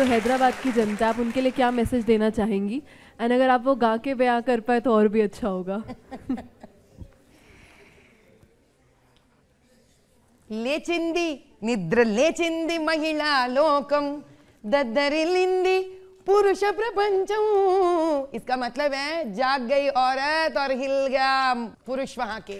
जो हैदराबाद की जनता आप उनके लिए क्या मैसेज देना चाहेंगी एंड अगर आप वो गा के बयां कर पाए तो और भी अच्छा होगा లేచింది నిద్ర లేచింది महिला लोकम దద్దరిల్లింది पुरुष प्रपंच इसका मतलब है जाग गई औरत और हिल गया पुरुष वहां के